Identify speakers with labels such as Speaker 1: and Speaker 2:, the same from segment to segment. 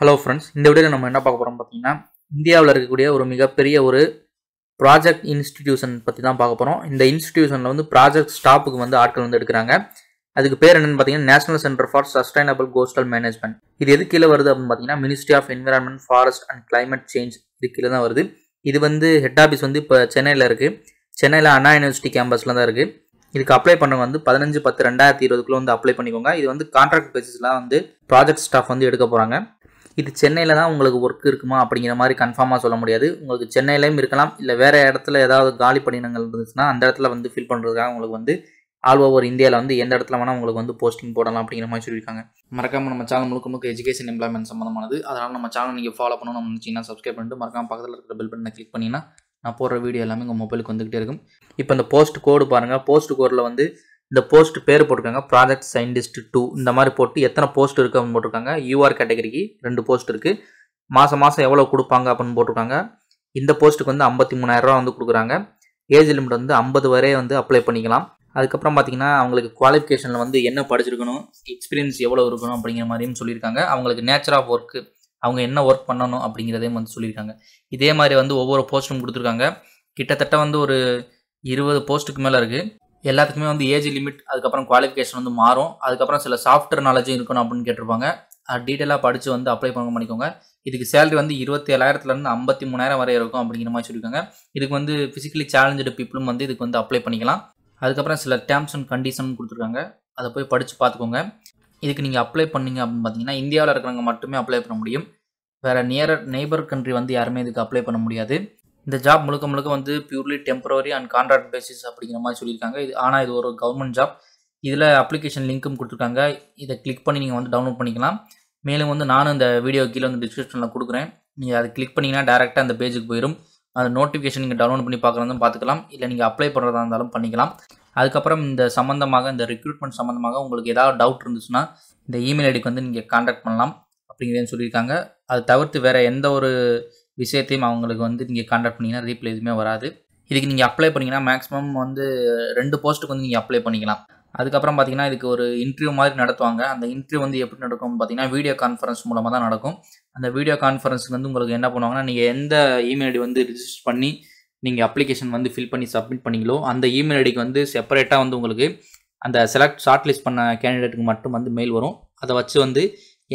Speaker 1: hello friends இந்த வீடியோவில் நம்ம என்ன பார்க்க போகிறோம் பார்த்தீங்கன்னா இந்தியாவில் இருக்கக்கூடிய ஒரு மிகப்பெரிய ஒரு ப்ராஜெக்ட் இன்ஸ்டிடியூஷன் பற்றி தான் பார்க்க போகிறோம் இந்த இன்ஸ்டிடியூஷனில் வந்து ப்ராஜெக்ட் ஸ்டாப்புக்கு வந்து ஆட்கள் வந்து எடுக்கிறாங்க அதுக்கு பேர் என்னென்னு பார்த்தீங்கன்னா national centre for sustainable coastal management இது எது கீழே வருது அப்படின்னு பார்த்தீங்கன்னா ministry of environment forest and climate change இது கீழே தான் வருது இது வந்து ஹெட் ஆஃபீஸ் வந்து இப்போ சென்னையில் இருக்குது சென்னையில் அண்ணா யூனிவர்சிட்டி கேம்பஸில் தான் இருக்குது இதுக்கு அப்ளை பண்ணவங்க வந்து பதினஞ்சு பத்து ரெண்டாயிரத்தி இருபதுக்குள்ள வந்து அப்ளை பண்ணிக்கோங்க இது வந்து கான்ட்ராக்ட் பேசிஸ்லாம் வந்து ப்ராஜெக்ட் ஸ்டாஃப் வந்து எடுக்க போகிறாங்க இது சென்னையில் தான் உங்களுக்கு ஒர்க் இருக்குமா அப்படிங்கிற மாதிரி கன்ஃபார்மாக சொல்ல முடியாது உங்களுக்கு சென்னையிலையும் இருக்கலாம் இல்லை வேறு இடத்துல ஏதாவது காலி படினங்கள் இருந்துச்சுன்னா அந்த இடத்துல வந்து ஃபில் பண்ணுறதுக்காக உங்களுக்கு வந்து ஆல் ஓவர் இந்தியாவில் வந்து எந்த இடத்துல வேணால் உங்களுக்கு வந்து போஸ்டிங் போடலாம் அப்படிங்கிற மாதிரி சொல்லியிருக்காங்க மறக்காமல் நம்ம சேனல் முழுக்க முழுக்க எஜுகேஷன் எம்ப்ளாய்மெண்ட் சம்மந்தமானது அதனால் நம்ம சேனல் நீங்கள் ஃபாலோ பண்ணணும் நினச்சிங்கன்னா சப்ஸ்கிரைப் பண்ணிட்டு மறக்காமல் பக்கத்தில் இருக்கிற பெல் பட்டனை கிளிக் பண்ணிங்கன்னா நான் போடுற வீடியோ எல்லாமே உங்கள் மொபைலுக்கு வந்துகிட்டே இருக்கும் இப்போ இந்த போஸ்ட் கோடு பாருங்கள் போஸ்ட் கோடில் வந்து இந்த போஸ்ட் பேர் போட்டிருக்காங்க ப்ராஜெக்ட் சயின்டிஸ்ட் டூ இந்த மாதிரி போட்டு எத்தனை போஸ்ட் இருக்குது அப்படின்னு போட்டிருக்காங்க யூஆர் கேட்டகரிக்கு ரெண்டு போஸ்ட் இருக்குது மாதம் மாதம் எவ்வளோ கொடுப்பாங்க அப்படின்னு போட்டிருக்காங்க இந்த போஸ்ட்டுக்கு வந்து ஐம்பத்தி மூணாயிரரூவா வந்து கொடுக்குறாங்க ஏஜ் லிமிட் வந்து ஐம்பது வரையே வந்து அப்ளை பண்ணிக்கலாம் அதுக்கப்புறம் பார்த்தீங்கன்னா அவங்களுக்கு குவாலிஃபிகேஷனில் வந்து என்ன படிச்சிருக்கணும் எக்ஸ்பீரியன்ஸ் எவ்வளோ இருக்கணும் அப்படிங்கிற மாதிரியும் சொல்லியிருக்காங்க அவங்களுக்கு நேச்சர் ஆஃப் ஒர்க்கு அவங்க என்ன ஒர்க் பண்ணணும் அப்படிங்கிறதையும் வந்து சொல்லியிருக்காங்க இதே மாதிரி வந்து ஒவ்வொரு போஸ்ட்டும் கொடுத்துருக்காங்க கிட்டத்தட்ட வந்து ஒரு இருபது போஸ்ட்டுக்கு மேலே இருக்குது எல்லாத்துக்குமே வந்து ஏஜ் லிமிட் அதுக்கப்புறம் குவாலிஃபிகேஷன் வந்து மாறும் அதுக்கப்புறம் சில சாஃப்ட்வேர் நாலேஜும் இருக்கணும் அப்படின்னு கேட்டிருப்பாங்க டீட்டெயிலாக படித்து வந்து அப்ளை பண்ண பண்ணிக்கோங்க இதுக்கு சேலரி வந்து இருபத்தி ஏழாயிரத்துலேருந்து ஐம்பத்தி மூணாயிரம் வரை இருக்கும் அப்படிங்கிற மாதிரி சொல்லியிருக்காங்க இதுக்கு வந்து ஃபிசிக்கலி சேலஞ்சு பீப்புளும் வந்து இதுக்கு வந்து அப்ளை பண்ணிக்கலாம் அதுக்கப்புறம் சில டேர்ம்ஸ் அண்ட் கண்டிஷன் கொடுத்துருக்காங்க அதை போய் படித்து பார்த்துக்கோங்க இதுக்கு நீங்கள் அப்ளை பண்ணீங்க அப்படின்னு பார்த்தீங்கன்னா இந்தியாவில் இருக்கிறவங்க மட்டுமே அப்ளை பண்ண முடியும் வேறு நியரர் நெய்பர் கண்ட்ரி வந்து யாருமே இதுக்கு அப்ளை பண்ண முடியாது இந்த ஜாப் முழுக்க முழுக்க வந்து purely temporary and contract basis அப்படிங்கிற மாதிரி சொல்லியிருக்காங்க இது ஆனால் இது ஒரு கவர்மெண்ட் ஜாப் இதில் அப்ளிகேஷன் லிங்க்கும் கொடுத்துருக்காங்க இதை கிளிக் பண்ணி நீங்கள் வந்து டவுன்லோட் பண்ணிக்கலாம் மேலும் வந்து நானும் இந்த வீடியோ கீழே வந்து டிஸ்கிரிப்ஷனில் கொடுக்குறேன் நீங்கள் அதை கிளிக் பண்ணிங்கன்னா டேரெக்டாக அந்த பேஜுக்கு போயிடும் அந்த நோட்டிஃபிகேஷன் நீங்கள் டவுன்லோட் பண்ணி பார்க்குறதும் பார்த்துக்கலாம் இல்லை நீங்கள் அப்ளை பண்ணுறதா இருந்தாலும் பண்ணிக்கலாம் அதுக்கப்புறம் இந்த சம்மந்தமாக இந்த ரெக்ரூட்மெண்ட் சம்மந்தமாக உங்களுக்கு ஏதாவது டவுட் இருந்துச்சுன்னா இந்த இமெயில் ஐடிக்கு வந்து நீங்கள் காண்டாக்ட் பண்ணலாம் அப்படிங்கிறேன்னு சொல்லியிருக்காங்க அதை தவிர்த்து வேறு எந்த ஒரு விஷயத்தையும் அவங்களுக்கு வந்து நீங்கள் கான்டாக்ட் பண்ணிங்கன்னா ரீப்ளை எதுவுமே வராது இதுக்கு நீங்கள் அப்ளை பண்ணிங்கன்னா மேக்ஸிமம் வந்து ரெண்டு போஸ்ட்டுக்கு வந்து நீங்கள் அப்ளை பண்ணிக்கலாம் அதுக்கப்புறம் பார்த்தீங்கன்னா இதுக்கு ஒரு இன்டர்வியூ மாதிரி நடத்துவாங்க அந்த இன்டர்வியூ வந்து எப்படி நடக்கும் பார்த்தீங்கன்னா வீடியோ கான்ஃபரன்ஸ் மூலமாக தான் நடக்கும் அந்த வீடியோ கான்ஃபரன்ஸுக்கு வந்து உங்களுக்கு என்ன பண்ணுவாங்கன்னா நீங்கள் எந்த இமெயில் ஐடி வந்து ரிஜிஸ்டர் பண்ணி நீங்கள் அப்ளிகேஷன் வந்து ஃபில் பண்ணி சப்மிட் பண்ணிங்களோ அந்த இமெயில் ஐடிக்கு வந்து செப்பரேட்டாக வந்து உங்களுக்கு அந்த செலக்ட் ஷார்ட் லிஸ்ட் பண்ண கேண்டிடேட்டுக்கு மட்டும் வந்து மெயில் வரும் அதை வச்சு வந்து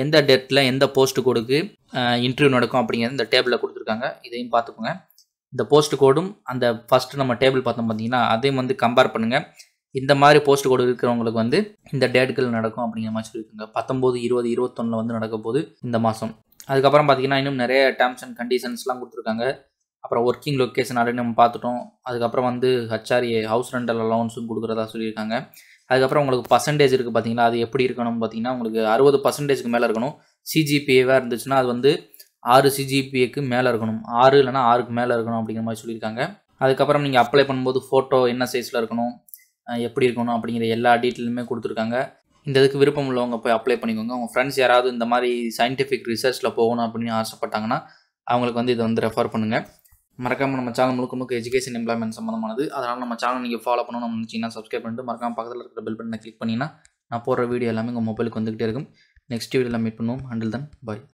Speaker 1: எந்த டேட்டில் எந்த போஸ்ட் கோடுக்கு இன்டர்வியூ நடக்கும் அப்படிங்கிறது இந்த டேபிளில் கொடுத்துருக்காங்க இதையும் பார்த்துக்கோங்க இந்த போஸ்ட் கோடும் அந்த ஃபஸ்ட்டு நம்ம டேபிள் பார்த்தோம் பார்த்தீங்கன்னா அதையும் வந்து கம்பேர் பண்ணுங்கள் இந்த மாதிரி போஸ்ட் கோடு இருக்கிறவங்களுக்கு வந்து இந்த டேட்டுகள் நடக்கும் அப்படிங்கிற மாதிரி சொல்லியிருக்காங்க பத்தொம்போது இருபது இருபத்தொன்னில் வந்து நடக்க போது இந்த மாதம் அதுக்கப்புறம் பார்த்தீங்கன்னா இன்னும் நிறைய டேர்ம்ஸ் அண்ட் கண்டிஷன்ஸ்லாம் கொடுத்துருக்காங்க அப்புறம் ஒர்க்கிங் லொக்கேஷன் ஆல்ரெடி நம்ம பார்த்துட்டோம் அதுக்கப்புறம் வந்து ஹச்ஆர்ஏ ஹவுஸ் ரெண்டல் அலவுன்ஸும் கொடுக்குறதா சொல்லியிருக்காங்க அதுக்கப்புறம் உங்களுக்கு பர்சன்டேஜ் இருக்குது பார்த்தீங்களா அது எப்படி இருக்கணும்னு பார்த்தீங்கன்னா உங்களுக்கு அறுபது பர்சன்டேஜ்க்கு மேலே இருக்கணும் சிஜிபிஏவாக இருந்துச்சுன்னா அது வந்து ஆறு சிஜிபிஏக்கு மேலே இருக்கணும் ஆறு இல்லைன்னா ஆறுக்கு மேலே இருக்கணும் அப்படிங்கிற மாதிரி சொல்லியிருக்காங்க அதுக்கப்புறம் நீங்கள் அப்ளை பண்ணும்போது ஃபோட்டோ என்ன சைஸில் இருக்கணும் எப்படி இருக்கணும் அப்படிங்கிற எல்லா டீட்டெயிலுமே கொடுத்துருக்காங்க இந்த இதுக்கு விருப்பம் உள்ளவங்க போய் அப்ளை பண்ணிக்கோங்க உங்கள் ஃப்ரெண்ட்ஸ் யாராவது இந்த மாதிரி சயின்டிஃபிக் ரிசர்ச்சில் போகணும் அப்படின்னு ஆசைப்பட்டாங்கன்னா அவங்களுக்கு வந்து இதை வந்து ரெஃபர் பண்ணுங்கள் மறக்காமல் நம்ம சேனல் முழுக்க முழுக்க எஜுகேஷன் எம்ப்ளாய்மெண்ட் சம்மந்தமானது அதனால் நம்ம சேனல் நீங்கள் ஃபாலோ பண்ணணும் நினச்சிங்கன்னா சப்ஸ்கிரைப் பண்ணிட்டு மறக்காம பக்கத்தில் இருக்கிற பெல் பட்டனை கிளிக் பண்ணிங்கன்னா நான் போடுற வீடியோ எல்லாமே உங்கள் மொபைலுக்கு வந்துகிட்டே இருக்கும் நெக்ஸ்ட் எல்லாம் மீட் பண்ணுவோம் அண்டில் தன் பாய்